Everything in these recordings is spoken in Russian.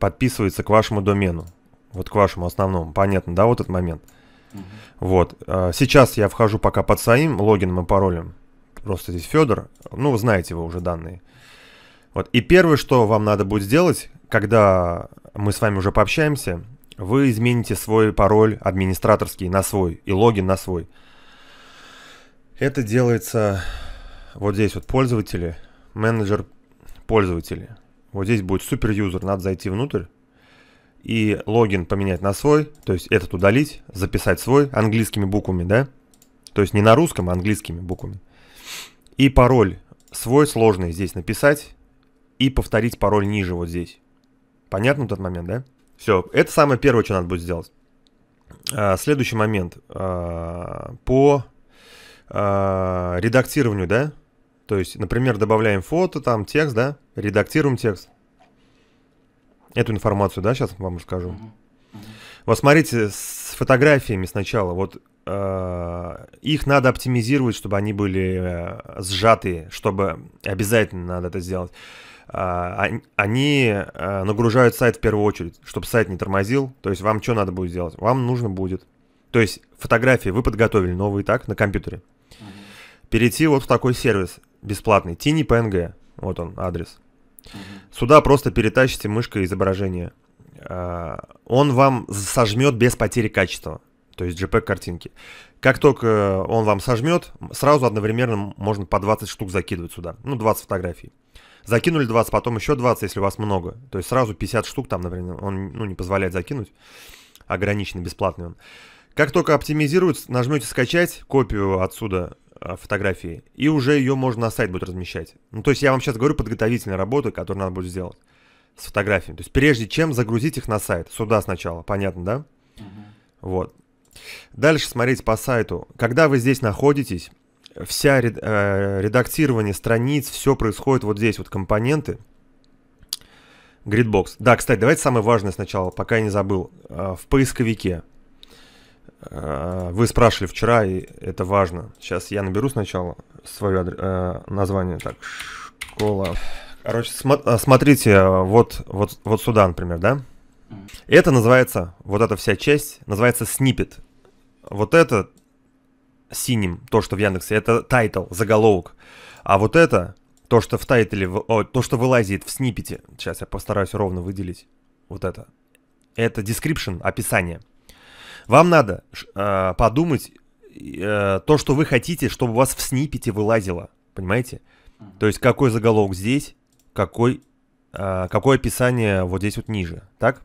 подписывается к вашему домену. Вот к вашему основному. Понятно, да, вот этот момент? Угу. Вот. А, сейчас я вхожу пока под своим логином и паролем. Просто здесь Федор. Ну, вы знаете вы уже данные. Вот. И первое, что вам надо будет сделать, когда мы с вами уже пообщаемся, вы измените свой пароль администраторский на свой и логин на свой. Это делается вот здесь вот пользователи, менеджер пользователей. Вот здесь будет супер юзер, надо зайти внутрь и логин поменять на свой, то есть этот удалить, записать свой английскими буквами, да? То есть не на русском, а английскими буквами. И пароль свой сложный здесь написать и повторить пароль ниже вот здесь. Понятно тот момент, да? Все, это самое первое, что надо будет сделать. А, следующий момент. А, по а, редактированию, да? То есть, например, добавляем фото, там текст, да, редактируем текст. Эту информацию, да, сейчас вам расскажу. mm Вот смотрите, с фотографиями сначала, вот э, их надо оптимизировать, чтобы они были э, сжатые, чтобы обязательно надо это сделать. Э, они э, нагружают сайт в первую очередь, чтобы сайт не тормозил. То есть вам что надо будет сделать? Вам нужно будет. То есть фотографии вы подготовили новые, так, на компьютере. Перейти вот в такой сервис бесплатный, Тини PNG, вот он, адрес. Сюда просто перетащите мышкой изображение. А, он вам сожмет без потери качества, то есть JPEG картинки. Как только он вам сожмет, сразу одновременно можно по 20 штук закидывать сюда, ну 20 фотографий. Закинули 20, потом еще 20, если у вас много. То есть сразу 50 штук там, например, он ну, не позволяет закинуть. Ограниченный, бесплатный он. Как только оптимизируется, нажмете скачать копию отсюда Э, фотографии, и уже ее можно на сайт будет размещать. Ну, то есть я вам сейчас говорю подготовительные работы, которые надо будет сделать с фотографиями. То есть прежде чем загрузить их на сайт, сюда сначала, понятно, да? Угу. Вот. Дальше смотреть по сайту. Когда вы здесь находитесь, вся э, редактирование страниц, все происходит вот здесь, вот компоненты. Gridbox. Да, кстати, давайте самое важное сначала, пока я не забыл. Э, в поисковике. А, вы спрашивали вчера, и это важно. Сейчас я наберу сначала свое адр... Э, название. Так, школа. Короче, см... Э, смотрите, э, вот, вот, вот сюда, например, да? Это называется, вот эта вся часть, называется снипет. Вот это синим, то, что в Яндексе, это тайтл, заголовок. А вот это, то, что в тайтле, то, что вылазит в снипете, сейчас я постараюсь ровно выделить, вот это, это description, описание. Вам надо э, подумать э, то, что вы хотите, чтобы у вас в снипете вылазило. Понимаете? То есть какой заголовок здесь, какой, э, какое описание вот здесь вот ниже. Так?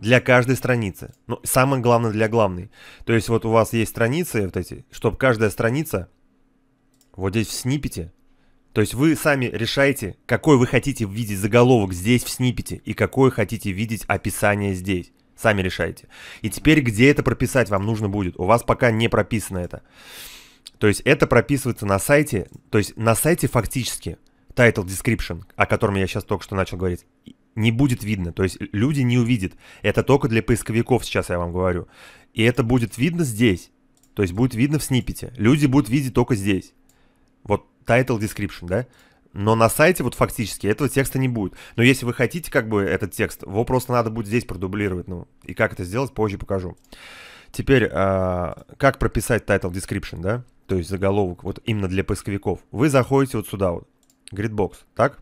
Для каждой страницы. Ну, самое главное для главной. То есть вот у вас есть страницы вот эти, чтобы каждая страница вот здесь в снипете. То есть вы сами решаете, какой вы хотите видеть заголовок здесь в снипете и какой хотите видеть описание здесь. Сами решайте. И теперь, где это прописать вам нужно будет? У вас пока не прописано это. То есть это прописывается на сайте, то есть на сайте фактически title description, о котором я сейчас только что начал говорить, не будет видно, то есть люди не увидят. Это только для поисковиков сейчас я вам говорю. И это будет видно здесь, то есть будет видно в снипете. Люди будут видеть только здесь. Вот title description, да? Но на сайте вот фактически этого текста не будет. Но если вы хотите как бы этот текст, его просто надо будет здесь продублировать. Ну, и как это сделать, позже покажу. Теперь, э, как прописать title description, да? То есть заголовок, вот именно для поисковиков. Вы заходите вот сюда вот, gridbox, так?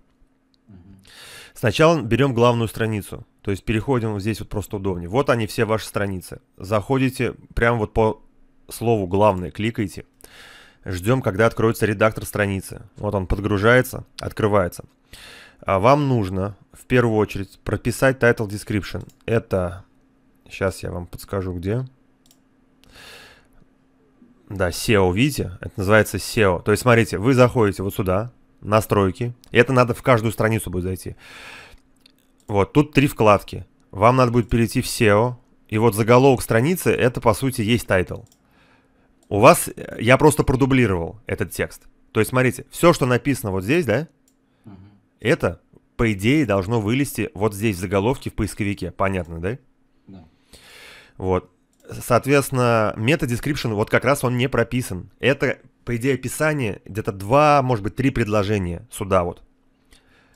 Сначала берем главную страницу, то есть переходим здесь вот просто удобнее. Вот они все ваши страницы. Заходите прямо вот по слову «главное», кликайте – Ждем, когда откроется редактор страницы. Вот он подгружается, открывается. А вам нужно в первую очередь прописать title description. Это... Сейчас я вам подскажу, где. Да, SEO, видите? Это называется SEO. То есть, смотрите, вы заходите вот сюда, настройки. И это надо в каждую страницу будет зайти. Вот, тут три вкладки. Вам надо будет перейти в SEO. И вот заголовок страницы, это, по сути, есть title у вас, э, я просто продублировал этот текст. То есть, смотрите, все, что написано вот здесь, да, это, по идее, должно вылезти вот здесь в заголовке в поисковике. Понятно, да? Да. Вот. Соответственно, мета-дескрипшн, вот как раз он не прописан. Это, по идее, описание, где-то два, может быть, три предложения сюда вот.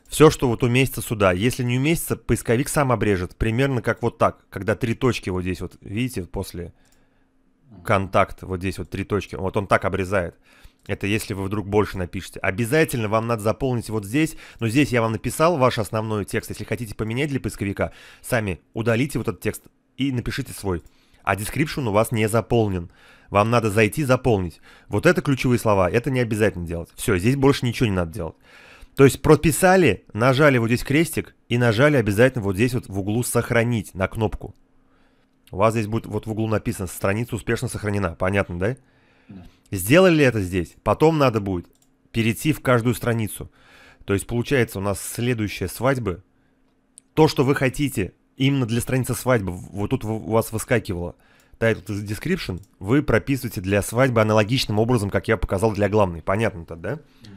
Все, что вот уместится сюда. Если не уместится, поисковик сам обрежет. Примерно как вот так, когда три точки вот здесь вот, видите, вот после контакт, вот здесь вот три точки, вот он так обрезает. Это если вы вдруг больше напишете. Обязательно вам надо заполнить вот здесь. Но здесь я вам написал ваш основной текст. Если хотите поменять для поисковика, сами удалите вот этот текст и напишите свой. А description у вас не заполнен. Вам надо зайти заполнить. Вот это ключевые слова. Это не обязательно делать. Все, здесь больше ничего не надо делать. То есть прописали, нажали вот здесь крестик и нажали обязательно вот здесь вот в углу сохранить на кнопку. У вас здесь будет вот в углу написано, страница успешно сохранена. Понятно, да? Сделали ли это здесь, потом надо будет перейти в каждую страницу. То есть получается у нас следующая свадьба, то, что вы хотите именно для страницы свадьбы, вот тут у вас выскакивало title to description, вы прописываете для свадьбы аналогичным образом, как я показал для главной. Понятно-то, да? Угу.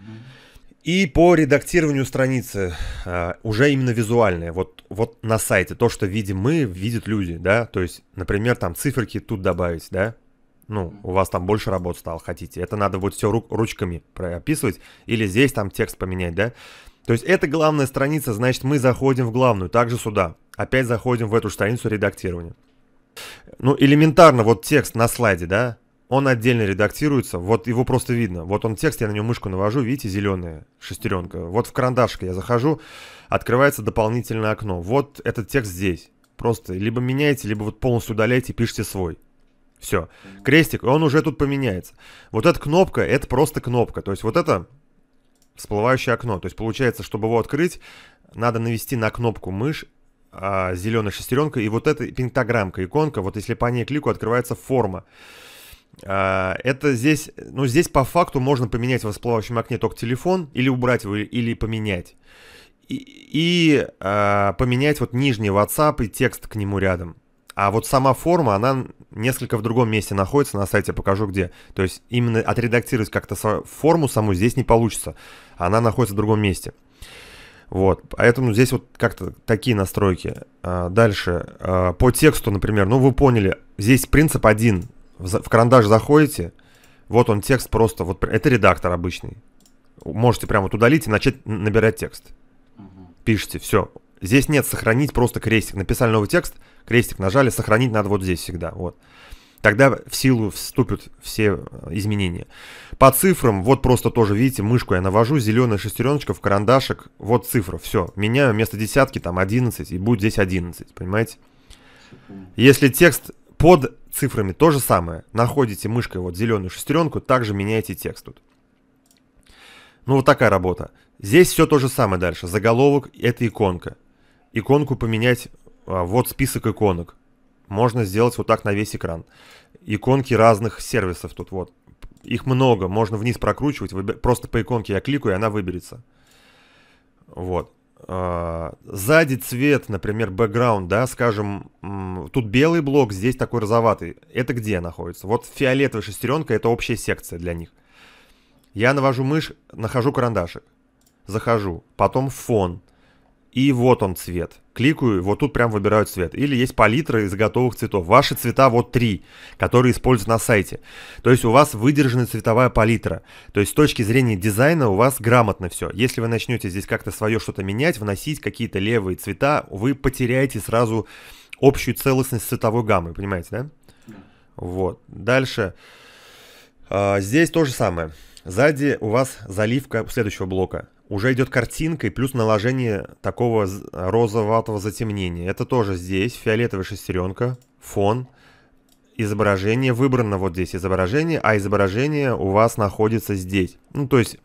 И по редактированию страницы, а, уже именно визуальное, вот, вот на сайте, то, что видим мы, видят люди, да, то есть, например, там циферки тут добавить, да, ну, у вас там больше работ стало, хотите, это надо вот все ручками прописывать, или здесь там текст поменять, да, то есть это главная страница, значит, мы заходим в главную, также сюда, опять заходим в эту страницу редактирования. Ну, элементарно, вот текст на слайде, да, он отдельно редактируется, вот его просто видно. Вот он текст, я на него мышку навожу, видите, зеленая шестеренка. Вот в карандашке я захожу, открывается дополнительное окно. Вот этот текст здесь. Просто либо меняете, либо вот полностью удаляете пишите свой. Все. Крестик, он уже тут поменяется. Вот эта кнопка, это просто кнопка. То есть вот это всплывающее окно. То есть получается, чтобы его открыть, надо навести на кнопку мышь, а, зеленая шестеренка, и вот эта пентаграммка, иконка, вот если по ней клику, открывается форма. А, это здесь, ну здесь по факту можно поменять в всплывающем окне только телефон или убрать его, или поменять. И, и э, поменять вот нижний WhatsApp и текст к нему рядом. А вот сама форма, она несколько в другом месте находится, на сайте покажу где. То есть именно отредактировать как-то форму саму здесь не получится. Она находится в другом месте. Вот, поэтому здесь вот как-то такие настройки. А, дальше, по тексту, например, ну вы поняли, здесь принцип один в, карандаш заходите, вот он текст просто, вот это редактор обычный. Можете прямо вот удалить и начать набирать текст. Угу. Пишите, все. Здесь нет сохранить, просто крестик. Написали новый текст, крестик нажали, сохранить надо вот здесь всегда, вот. Тогда в силу вступят все э, изменения. По цифрам, вот просто тоже, видите, мышку я навожу, зеленая шестереночка в карандашик, вот цифра, все. Меняю вместо десятки там 11 и будет здесь 11, понимаете? Если текст под цифрами то же самое. Находите мышкой вот зеленую шестеренку, также меняете текст тут. Ну вот такая работа. Здесь все то же самое дальше. Заголовок – это иконка. Иконку поменять, а, вот список иконок. Можно сделать вот так на весь экран. Иконки разных сервисов тут вот. Их много, можно вниз прокручивать. Выбер... Просто по иконке я кликаю, и она выберется. Вот. А, сзади цвет, например, бэкграунд, да, скажем, Тут белый блок, здесь такой розоватый. Это где находится? Вот фиолетовая шестеренка, это общая секция для них. Я навожу мышь, нахожу карандашик. Захожу. Потом фон. И вот он цвет. Кликаю, вот тут прям выбирают цвет. Или есть палитра из готовых цветов. Ваши цвета вот три, которые используют на сайте. То есть у вас выдержана цветовая палитра. То есть с точки зрения дизайна у вас грамотно все. Если вы начнете здесь как-то свое что-то менять, вносить какие-то левые цвета, вы потеряете сразу общую целостность цветовой гаммы, понимаете, да? Вот. Дальше. А, здесь то же самое. Сзади у вас заливка следующего блока. Уже идет картинка и плюс наложение такого розоватого затемнения. Это тоже здесь. Фиолетовая шестеренка, фон, изображение. Выбрано вот здесь изображение, а изображение у вас находится здесь. Ну, то есть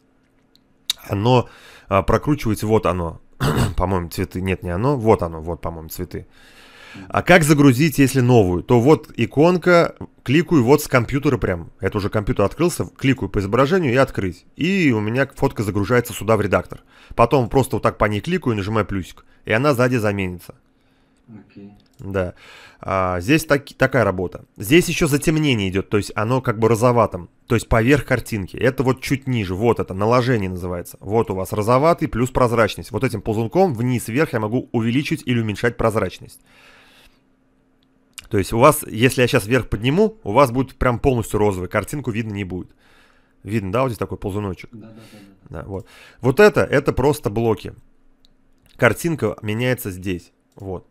оно а, прокручивается, вот оно. по-моему, цветы. Нет, не оно. Вот оно, вот, по-моему, цветы. А как загрузить, если новую? То вот иконка, кликаю вот с компьютера прям. Это уже компьютер открылся, кликаю по изображению и открыть. И у меня фотка загружается сюда в редактор. Потом просто вот так по ней кликаю и нажимаю плюсик. И она сзади заменится. Okay. Да. А, здесь так, такая работа. Здесь еще затемнение идет, то есть оно как бы розоватым, то есть поверх картинки. Это вот чуть ниже, вот это, наложение называется. Вот у вас розоватый плюс прозрачность. Вот этим ползунком вниз-вверх я могу увеличить или уменьшать прозрачность. То есть у вас, если я сейчас вверх подниму, у вас будет прям полностью розовый, картинку видно не будет. Видно, да, вот здесь такой ползуночек? Да, да, да. да вот. вот это, это просто блоки. Картинка меняется здесь. Вот.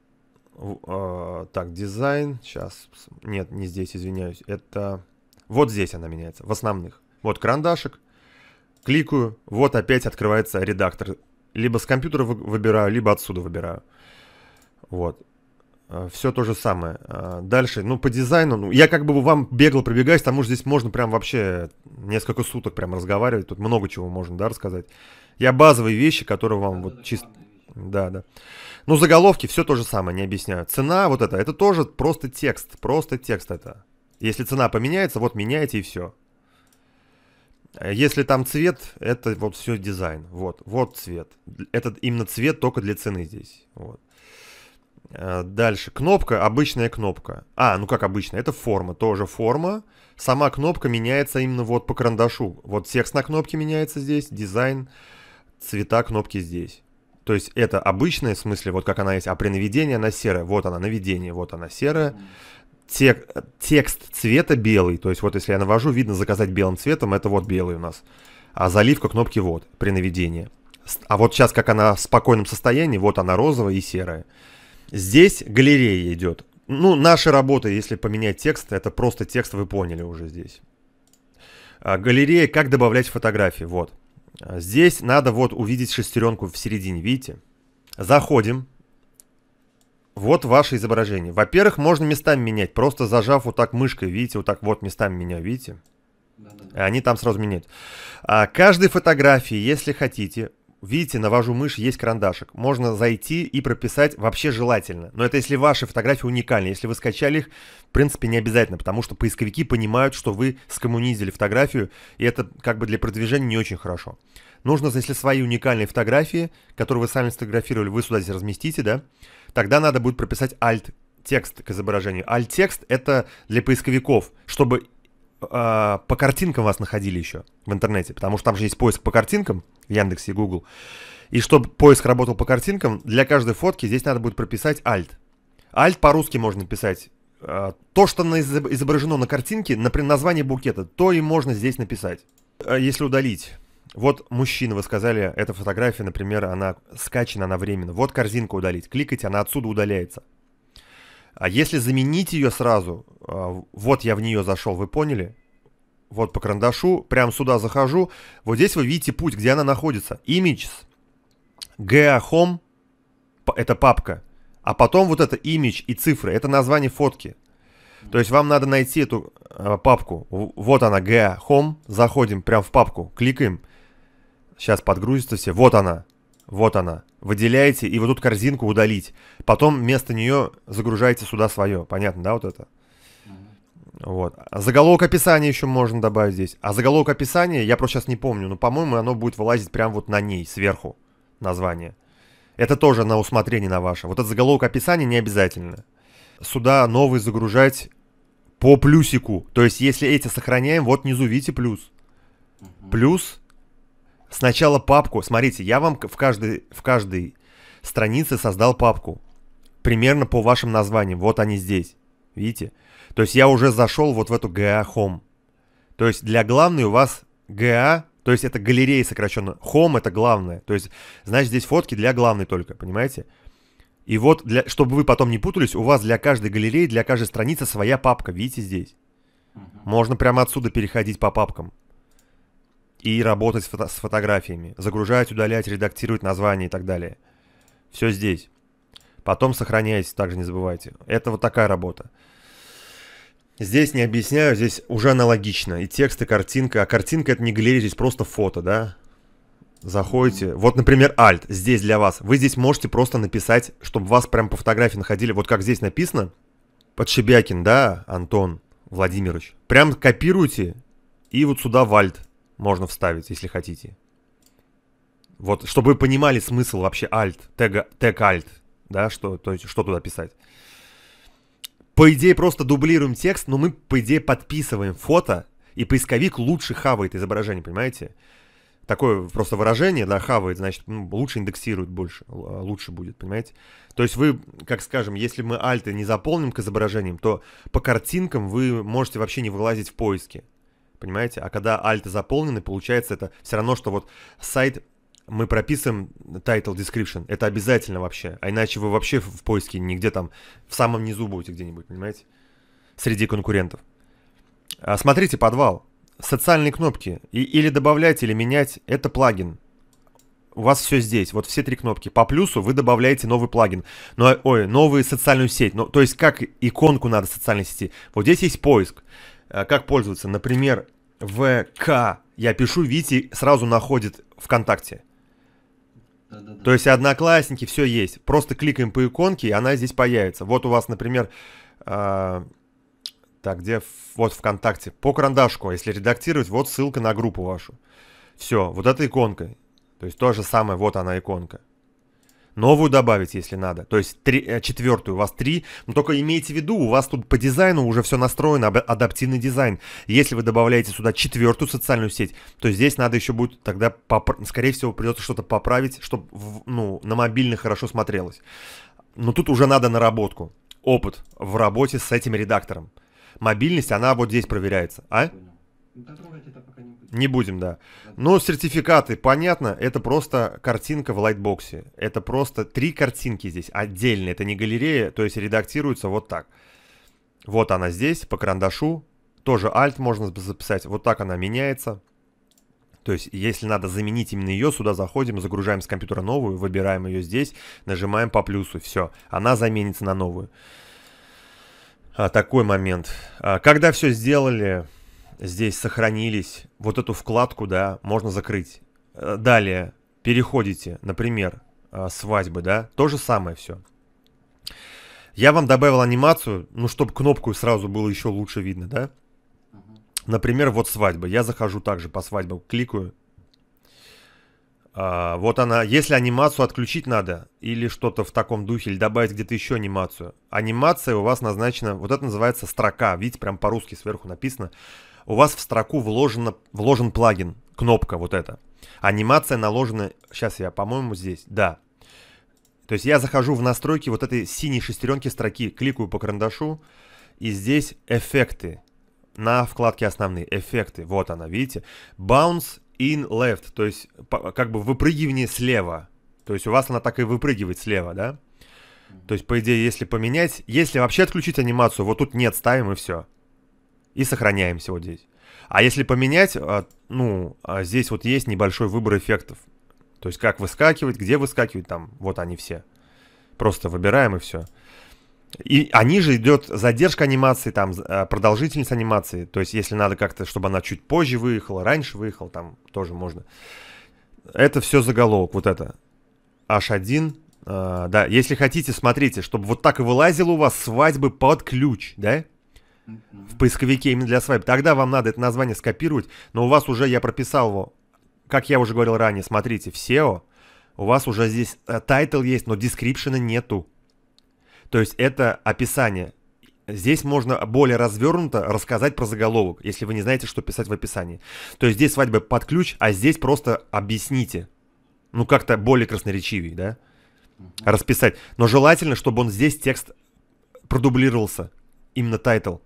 А, так, дизайн. Сейчас. Нет, не здесь, извиняюсь. Это... Вот здесь она меняется, в основных. Вот карандашик. Кликаю. Вот опять открывается редактор. Либо с компьютера выбираю, либо отсюда выбираю. Вот. Э, все то же самое. Э, дальше, ну, по дизайну, ну, я как бы вам бегло пробегаюсь, потому что здесь можно прям вообще несколько суток прям разговаривать, тут много чего можно, да, рассказать. Я базовые вещи, которые вам вот чисто... Да, да. Ну, заголовки все то же самое, не объясняю. Цена вот это, это тоже просто текст, просто текст это. Если цена поменяется, вот меняйте и все. Э, если там цвет, это вот все дизайн. Вот, вот цвет. Этот именно цвет только для цены здесь. Вот. Э, дальше. Кнопка, обычная кнопка. А, ну как обычная это форма, тоже форма. Сама кнопка меняется именно вот по карандашу. Вот текст на кнопке меняется здесь, дизайн, цвета кнопки здесь. То есть это обычная, в смысле, вот как она есть, а при наведении она серая. Вот она, наведение, вот она серая. Тек, текст цвета белый, то есть вот если я навожу, видно заказать белым цветом, это вот белый у нас. А заливка кнопки вот, при наведении. А вот сейчас, как она в спокойном состоянии, вот она розовая и серая. Здесь галерея идет. Ну, наша работа, если поменять текст, это просто текст, вы поняли уже здесь. А, галерея, как добавлять фотографии, вот. А, здесь надо вот увидеть шестеренку в середине, видите? Заходим. Вот ваше изображение. Во-первых, можно местами менять, просто зажав вот так мышкой, видите, вот так вот местами меня, видите? Они там сразу меняют. А каждой фотографии, если хотите, Видите, навожу мышь есть карандашик. Можно зайти и прописать вообще желательно. Но это если ваши фотографии уникальны. Если вы скачали их, в принципе, не обязательно, потому что поисковики понимают, что вы скоммунизили фотографию, и это как бы для продвижения не очень хорошо. Нужно, если свои уникальные фотографии, которые вы сами сфотографировали, вы сюда здесь разместите, да, тогда надо будет прописать alt текст к изображению. Alt-текст — это для поисковиков, чтобы э, по картинкам вас находили еще в интернете, потому что там же есть поиск по картинкам в Яндексе и Google. И чтобы поиск работал по картинкам, для каждой фотки здесь надо будет прописать alt. Alt по-русски можно писать. Э, то, что на изображено на картинке, например, название букета, то и можно здесь написать. А, если удалить, вот мужчина, вы сказали, эта фотография, например, она скачана, она временно. Вот корзинку удалить. Кликайте, она отсюда удаляется. А если заменить ее сразу, а, вот я в нее зашел, вы поняли? Вот по карандашу, прям сюда захожу. Вот здесь вы видите путь, где она находится. Images, GA Home, это папка. А потом вот это image и цифры, это название фотки. То есть вам надо найти эту а, папку. Вот она, GA Home. Заходим прям в папку, кликаем. Сейчас подгрузится все. Вот она. Вот она. Выделяете и вот тут корзинку удалить. Потом вместо нее загружаете сюда свое. Понятно, да, вот это? Вот. А заголовок описания еще можно добавить здесь. А заголовок описания, я просто сейчас не помню, но, по-моему, оно будет вылазить прямо вот на ней, сверху, название. Это тоже на усмотрение на ваше. Вот этот заголовок описания не обязательно. Сюда новый загружать по плюсику. То есть, если эти сохраняем, вот внизу видите плюс. Плюс Сначала папку. Смотрите, я вам в каждой, в каждой странице создал папку. Примерно по вашим названиям. Вот они здесь. Видите? То есть я уже зашел вот в эту GA Home. То есть для главной у вас GA, то есть это галерея сокращенно. Home это главное. То есть, значит, здесь фотки для главной только, понимаете? И вот, для, чтобы вы потом не путались, у вас для каждой галереи, для каждой страницы своя папка. Видите здесь? Можно прямо отсюда переходить по папкам и работать с, фото с фотографиями, загружать, удалять, редактировать названия и так далее. Все здесь. Потом сохраняйте, также не забывайте. Это вот такая работа. Здесь не объясняю, здесь уже аналогично. И текст, и картинка. А картинка это не галерея, здесь просто фото, да? Заходите. Вот, например, Alt здесь для вас. Вы здесь можете просто написать, чтобы вас прям по фотографии находили. Вот как здесь написано. Подшибякин, да, Антон Владимирович. Прям копируйте и вот сюда в Alt можно вставить, если хотите. Вот, чтобы вы понимали смысл вообще alt, тега, тег alt, да, что, то есть, что туда писать. По идее, просто дублируем текст, но мы, по идее, подписываем фото, и поисковик лучше хавает изображение, понимаете? Такое просто выражение, да, хавает, значит, ну, лучше индексирует больше, а, лучше будет, понимаете? То есть вы, как скажем, если мы альты не заполним к изображениям, то по картинкам вы можете вообще не вылазить в поиске понимаете? А когда альты заполнены, получается это все равно, что вот сайт мы прописываем title description. Это обязательно вообще. А иначе вы вообще в поиске нигде там в самом низу будете где-нибудь, понимаете? Среди конкурентов. А смотрите подвал. Социальные кнопки. И, или добавлять, или менять. Это плагин. У вас все здесь. Вот все три кнопки. По плюсу вы добавляете новый плагин. Но, ну, а, ой, новую социальную сеть. Ну, то есть как иконку надо социальной сети. Вот здесь есть поиск. Э, как пользоваться. Например, ВК. Я пишу, Вити сразу находит ВКонтакте. Да, да, да. То есть одноклассники, все есть. Просто кликаем по иконке, и она здесь появится. Вот у вас, например, э, так, где, вот ВКонтакте, по карандашку, а если редактировать, вот ссылка на группу вашу. Все, вот эта иконка. То есть то же самое, вот она иконка новую добавить, если надо. То есть три, э, четвертую, у вас три. Но только имейте в виду, у вас тут по дизайну уже все настроено, адаптивный дизайн. Если вы добавляете сюда четвертую социальную сеть, то здесь надо еще будет тогда, скорее всего, придется что-то поправить, чтобы ну, на мобильный хорошо смотрелось. Но тут уже надо наработку, опыт в работе с этим редактором. Мобильность, она вот здесь проверяется, а? Да, ну, это не будем, да. Но сертификаты, понятно, это просто картинка в лайтбоксе. Это просто три картинки здесь отдельно. Это не галерея, то есть редактируется вот так. Вот она здесь, по карандашу. Тоже alt можно записать. Вот так она меняется. То есть, если надо заменить именно ее, сюда заходим, загружаем с компьютера новую, выбираем ее здесь, нажимаем по плюсу, все, она заменится на новую. А, такой момент. А, когда все сделали, здесь сохранились, вот эту вкладку, да, можно закрыть. Э, далее переходите, например, э, свадьбы, да, то же самое все. Я вам добавил анимацию, ну, чтобы кнопку сразу было еще лучше видно, да. Например, вот свадьба. Я захожу также по свадьбам, кликаю. А, вот она. Если анимацию отключить надо, или что-то в таком духе, или добавить где-то еще анимацию. Анимация у вас назначена, вот это называется строка. Видите, прям по-русски сверху написано у вас в строку вложено, вложен плагин, кнопка вот эта. Анимация наложена, сейчас я, по-моему, здесь, да. То есть я захожу в настройки вот этой синей шестеренки строки, кликаю по карандашу, и здесь эффекты. На вкладке основные эффекты, вот она, видите? Bounce in left, то есть как бы выпрыгивание слева. То есть у вас она так и выпрыгивает слева, да? То есть, по идее, если поменять, если вообще отключить анимацию, вот тут нет, ставим и все и сохраняемся вот здесь. А если поменять, а, ну, а здесь вот есть небольшой выбор эффектов. То есть как выскакивать, где выскакивать, там, вот они все. Просто выбираем и все. И, они же идет задержка анимации, там, а, продолжительность анимации. То есть если надо как-то, чтобы она чуть позже выехала, раньше выехала, там тоже можно. Это все заголовок, вот это. H1, э, да, если хотите, смотрите, чтобы вот так и вылазило у вас свадьбы под ключ, да? в поисковике именно для свайпа. Тогда вам надо это название скопировать, но у вас уже, я прописал его, как я уже говорил ранее, смотрите, в SEO у вас уже здесь тайтл э, есть, но дескрипшена нету. То есть это описание. Здесь можно более развернуто рассказать про заголовок, если вы не знаете, что писать в описании. То есть здесь свадьба под ключ, а здесь просто объясните. Ну, как-то более красноречивее, да? Расписать. Но желательно, чтобы он здесь текст продублировался. Именно тайтл.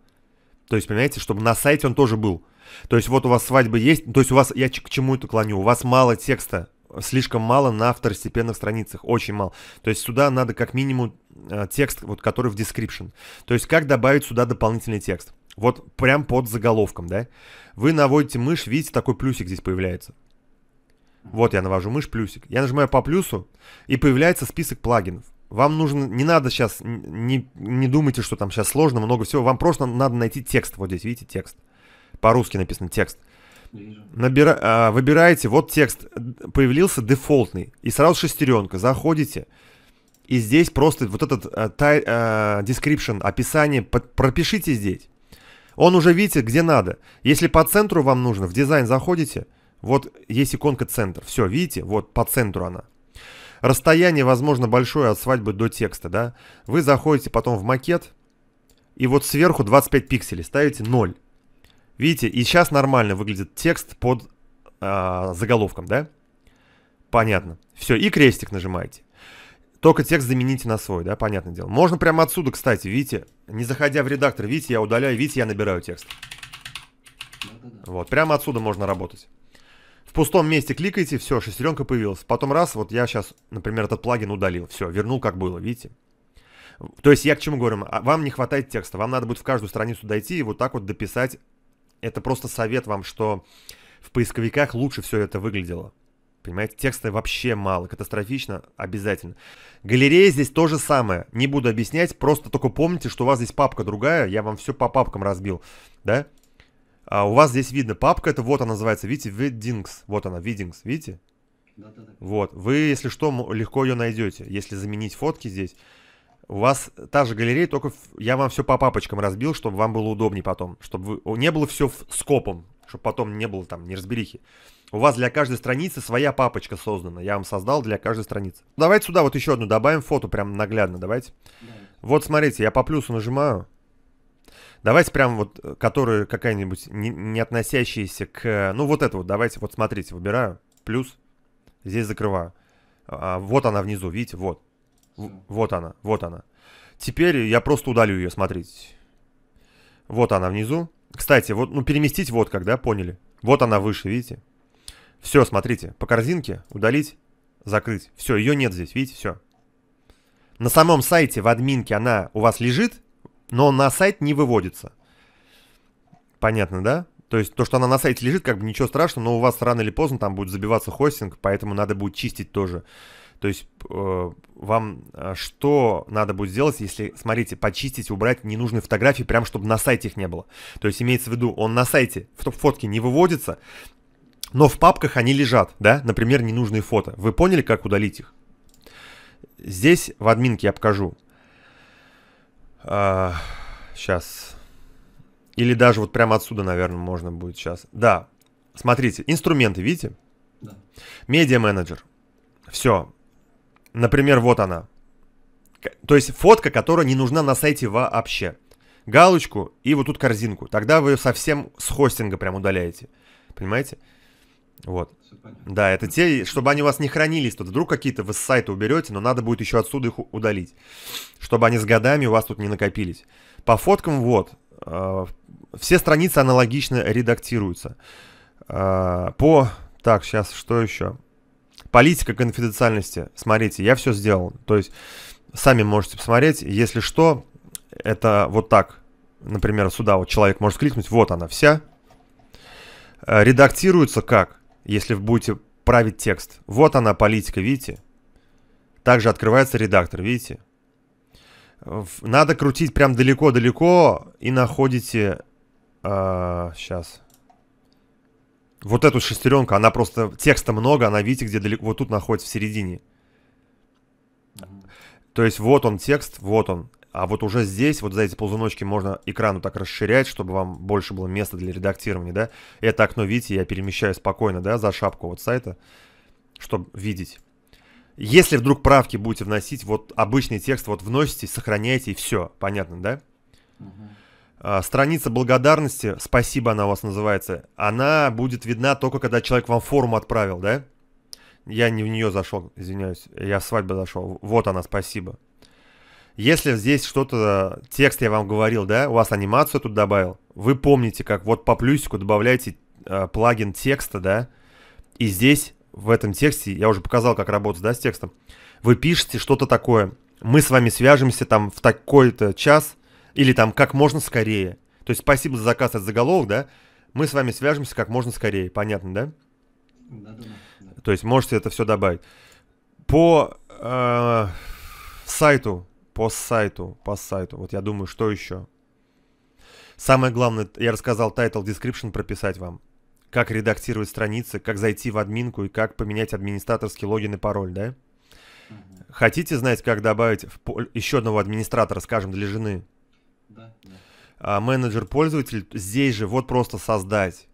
То есть, понимаете, чтобы на сайте он тоже был. То есть вот у вас свадьба есть, то есть у вас, я к чему это клоню, у вас мало текста, слишком мало на второстепенных страницах, очень мало. То есть сюда надо как минимум э, текст, вот который в description. То есть как добавить сюда дополнительный текст? Вот прям под заголовком, да? Вы наводите мышь, видите, такой плюсик здесь появляется. Вот я навожу мышь, плюсик. Я нажимаю по плюсу, и появляется список плагинов вам нужно, не надо сейчас, не, не думайте, что там сейчас сложно, много всего, вам просто надо найти текст, вот здесь, видите, текст, по-русски написан текст. Набира, а, выбираете, вот текст, э, появился дефолтный, и сразу шестеренка, заходите, и здесь просто вот этот а, э, тай, а, э, description, описание, под, пропишите здесь. Он уже, видите, где надо. Если по центру вам нужно, в дизайн заходите, вот есть иконка центр, все, видите, вот по центру она. Расстояние, возможно, большое от свадьбы до текста, да? Вы заходите потом в макет, и вот сверху 25 пикселей ставите 0. Видите, и сейчас нормально выглядит текст под э, заголовком, да? Понятно. Все, и крестик нажимаете. Только текст замените на свой, да, понятное дело. Можно прямо отсюда, кстати, видите, не заходя в редактор, видите, я удаляю, видите, я набираю текст. Вот, прямо отсюда можно работать в пустом месте кликаете, все, шестеренка появилась. Потом раз, вот я сейчас, например, этот плагин удалил. Все, вернул как было, видите? То есть я к чему говорю? А, вам не хватает текста, вам надо будет в каждую страницу дойти и вот так вот дописать. Это просто совет вам, что в поисковиках лучше все это выглядело. Понимаете, текста вообще мало, катастрофично, обязательно. Галерея здесь то же самое, не буду объяснять, просто только помните, что у вас здесь папка другая, я вам все по папкам разбил, да? А у вас здесь видно папка, это вот она называется, видите, weddings Вот она, weddings видите? Да, да, да. Вот, вы, если что, легко ее найдете, если заменить фотки здесь. У вас та же галерея, только я вам все по папочкам разбил, чтобы вам было удобнее потом. Чтобы вы... не было все скопом, чтобы потом не было там неразберихи. У вас для каждой страницы своя папочка создана. Я вам создал для каждой страницы. Давайте сюда вот еще одну добавим фото, прям наглядно, давайте. Да. Вот смотрите, я по плюсу нажимаю. Давайте прям вот, которые какая-нибудь не, не относящаяся к... Ну, вот это вот, давайте, вот смотрите, выбираю. Плюс, здесь закрываю. А, а вот она внизу, видите, вот. В, вот она, вот она. Теперь я просто удалю ее, смотрите. Вот она внизу. Кстати, вот, ну, переместить вот как, да, поняли? Вот она выше, видите? Все, смотрите, по корзинке удалить, закрыть. Все, ее нет здесь, видите, все. На самом сайте в админке она у вас лежит, но на сайт не выводится. Понятно, да? То есть то, что она на сайте лежит, как бы ничего страшного, но у вас рано или поздно там будет забиваться хостинг, поэтому надо будет чистить тоже. То есть э, вам э, что надо будет сделать, если, смотрите, почистить, убрать ненужные фотографии, прям чтобы на сайте их не было. То есть имеется в виду, он на сайте, в фотки не выводится, но в папках они лежат, да, например, ненужные фото. Вы поняли, как удалить их? Здесь в админке я покажу. А, сейчас. Или даже вот прямо отсюда, наверное, можно будет сейчас. Да, смотрите, инструменты, видите? Да. Медиа-менеджер. Все. Например, вот она. То есть фотка, которая не нужна на сайте вообще. Галочку и вот тут корзинку. Тогда вы ее совсем с хостинга прям удаляете. Понимаете? Вот. Да, это те, чтобы они у вас не хранились. Тут вдруг какие-то вы с сайта уберете, но надо будет еще отсюда их удалить. Чтобы они с годами у вас тут не накопились. По фоткам вот. Э, все страницы аналогично редактируются. Э, по... Так, сейчас, что еще? Политика конфиденциальности. Смотрите, я все сделал. То есть, сами можете посмотреть. Если что, это вот так. Например, сюда вот человек может кликнуть. Вот она вся. Э, редактируется как? если вы будете править текст. Вот она политика, видите? Также открывается редактор, видите? Надо крутить прям далеко-далеко и находите... Э, а, сейчас. Вот эту шестеренку, она просто... Текста много, она, видите, где далеко... Вот тут находится в середине. То есть вот он текст, вот он. А вот уже здесь, вот за эти ползуночки можно экрану так расширять, чтобы вам больше было места для редактирования, да. Это окно, видите, я перемещаю спокойно, да, за шапку вот сайта, чтобы видеть. Если вдруг правки будете вносить, вот обычный текст вот вносите, сохраняете и все, понятно, да? А, страница благодарности, спасибо она у вас называется, она будет видна только когда человек вам форму отправил, да? Я не в нее зашел, извиняюсь, я в свадьбу зашел. Вот она, спасибо. Если здесь что-то, текст я вам говорил, да, у вас анимацию тут добавил, вы помните, как вот по плюсику добавляете э, плагин текста, да, и здесь в этом тексте, я уже показал, как работать, да, с текстом, вы пишете что-то такое, мы с вами свяжемся там в такой-то час или там как можно скорее. То есть спасибо за заказ от заголовок, да, мы с вами свяжемся как можно скорее, понятно, да? То есть можете это все добавить. По э, сайту по сайту, по сайту. Вот я думаю, что еще? Самое главное, я рассказал title description прописать вам. Как редактировать страницы, как зайти в админку и как поменять администраторский логин и пароль, да? Хотите знать, как добавить в пол... еще одного администратора, скажем, для жены? Да. да. А менеджер пользователь здесь же, вот просто создать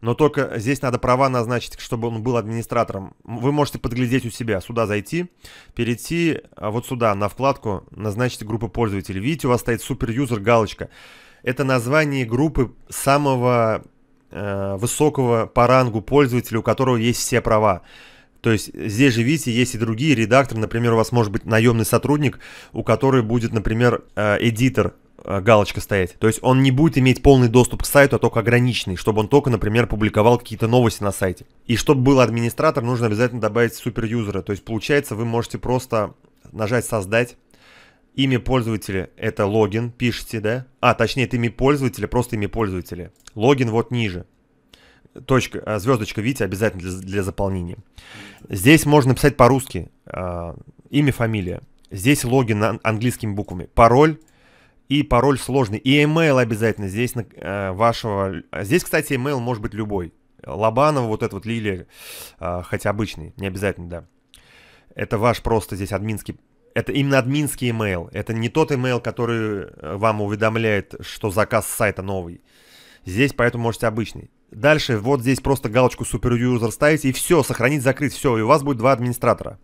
но только здесь надо права назначить, чтобы он был администратором. Вы можете подглядеть у себя, сюда зайти, перейти а вот сюда, на вкладку, назначить группу пользователей. Видите, у вас стоит супер-юзер галочка. Это название группы самого э, высокого по рангу пользователя, у которого есть все права. То есть здесь же, видите, есть и другие редакторы. Например, у вас может быть наемный сотрудник, у которого будет, например, э, эдитор Э, галочка стоять. То есть он не будет иметь полный доступ к сайту, а только ограниченный, чтобы он только, например, публиковал какие-то новости на сайте. И чтобы был администратор, нужно обязательно добавить суперюзера. То есть получается, вы можете просто нажать «Создать», имя пользователя это логин, пишите, да? А, точнее, это имя пользователя, просто имя пользователя. Логин вот ниже. Точка, э, звездочка, видите, обязательно для, для заполнения. Здесь можно писать по-русски. Э, имя, фамилия. Здесь логин на английскими буквами. Пароль и пароль сложный. И email обязательно здесь э, вашего... А здесь, кстати, email может быть любой. Лобанова, вот этот вот Лилия, э, а, хотя обычный, не обязательно, да. Это ваш просто здесь админский... Это именно админский email. Это не тот email, который э, вам уведомляет, что заказ с сайта новый. Здесь поэтому можете обычный. Дальше вот здесь просто галочку суперюзер ставить и все, сохранить, закрыть, все, и у вас будет два администратора.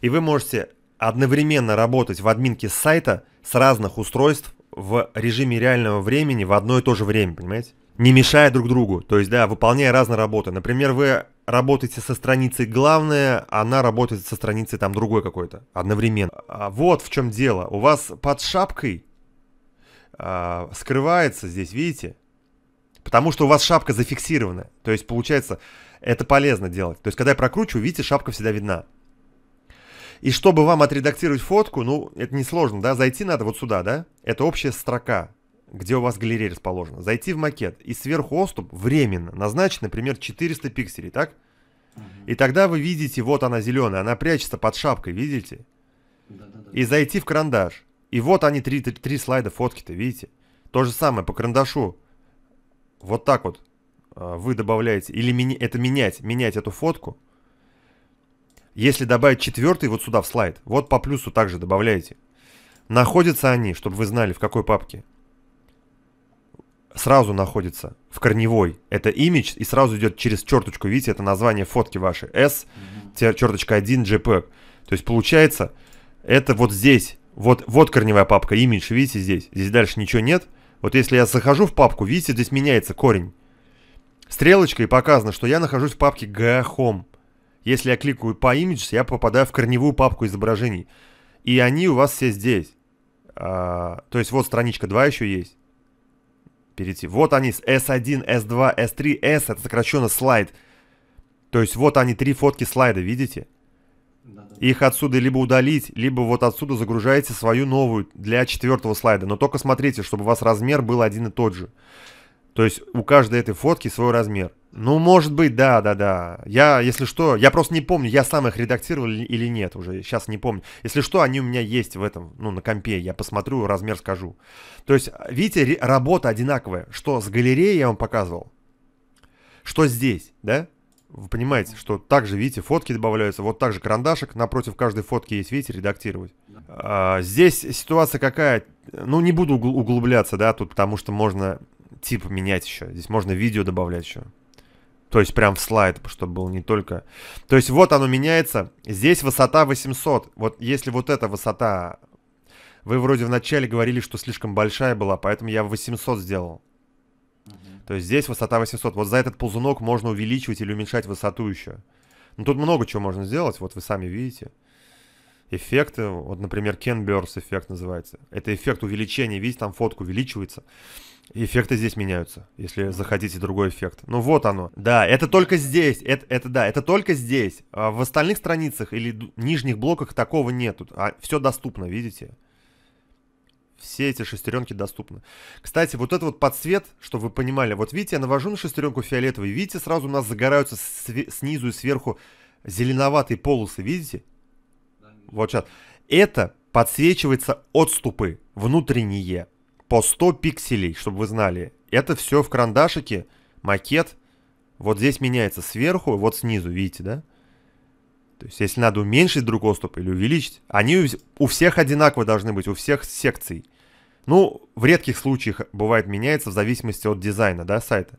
И вы можете одновременно работать в админке сайта с разных устройств в режиме реального времени в одно и то же время, понимаете? Не мешая друг другу, то есть, да, выполняя разные работы. Например, вы работаете со страницей главная, она работает со страницей там другой какой-то, одновременно. А вот в чем дело. У вас под шапкой а, скрывается здесь, видите? Потому что у вас шапка зафиксирована. То есть, получается, это полезно делать. То есть, когда я прокручиваю, видите, шапка всегда видна. И чтобы вам отредактировать фотку, ну, это несложно, да, зайти надо вот сюда, да, это общая строка, где у вас галерея расположена. Зайти в макет и сверху отступ временно назначить, например, 400 пикселей, так? И тогда вы видите, вот она зеленая, она прячется под шапкой, видите? Да, да, да. И зайти в карандаш. И вот они, три, три, три слайда фотки-то, видите? То же самое по карандашу. Вот так вот а, вы добавляете, или меня, это менять, менять эту фотку, если добавить четвертый вот сюда в слайд, вот по плюсу также добавляете. Находятся они, чтобы вы знали, в какой папке. Сразу находится в корневой. Это image и сразу идет через черточку. Видите, это название фотки вашей. S, черточка 1, JPEG. То есть получается, это вот здесь. Вот, вот корневая папка image, видите здесь. Здесь дальше ничего нет. Вот если я захожу в папку, видите, здесь меняется корень. Стрелочкой показано, что я нахожусь в папке GHome. Если я кликаю по Images, я попадаю в корневую папку изображений. И они у вас все здесь. А, то есть вот страничка 2 еще есть. Перейти. Вот они с S1, S2, S3, S, это сокращенно слайд. То есть вот они три фотки слайда, видите? Их отсюда либо удалить, либо вот отсюда загружаете свою новую для четвертого слайда. Но только смотрите, чтобы у вас размер был один и тот же. То есть у каждой этой фотки свой размер. Ну, может быть, да, да, да. Я, если что, я просто не помню, я сам их редактировал или нет уже, сейчас не помню. Если что, они у меня есть в этом, ну, на компе, я посмотрю, размер скажу. То есть, видите, работа одинаковая, что с галереей я вам показывал, что здесь, да? Вы понимаете, что также, видите, фотки добавляются, вот также карандашик, напротив каждой фотки есть, видите, редактировать. А, здесь ситуация какая, ну, не буду углубляться, да, тут, потому что можно тип менять еще. Здесь можно видео добавлять еще. То есть прям в слайд, чтобы был не только... То есть вот оно меняется. Здесь высота 800. Вот если вот эта высота... Вы вроде вначале говорили, что слишком большая была, поэтому я 800 сделал. То есть здесь высота 800. Вот за этот ползунок можно увеличивать или уменьшать высоту еще. Ну тут много чего можно сделать, вот вы сами видите. Эффекты, вот, например, Ken Burns эффект называется. Это эффект увеличения, видите, там фотка увеличивается. Эффекты здесь меняются, если захотите другой эффект. Ну вот оно. Да, это только здесь. Это, это да, это только здесь. А в остальных страницах или нижних блоках такого нет. А все доступно, видите? Все эти шестеренки доступны. Кстати, вот это вот подсвет, чтобы вы понимали. Вот видите, я навожу на шестеренку фиолетовый. Видите, сразу у нас загораются снизу и сверху зеленоватые полосы. Видите? Вот сейчас. Это подсвечивается отступы внутренние по 100 пикселей, чтобы вы знали. Это все в карандашике, макет. Вот здесь меняется сверху, вот снизу, видите, да? То есть, если надо уменьшить друг отступ или увеличить, они у всех одинаково должны быть, у всех секций. Ну, в редких случаях бывает меняется в зависимости от дизайна, да, сайта.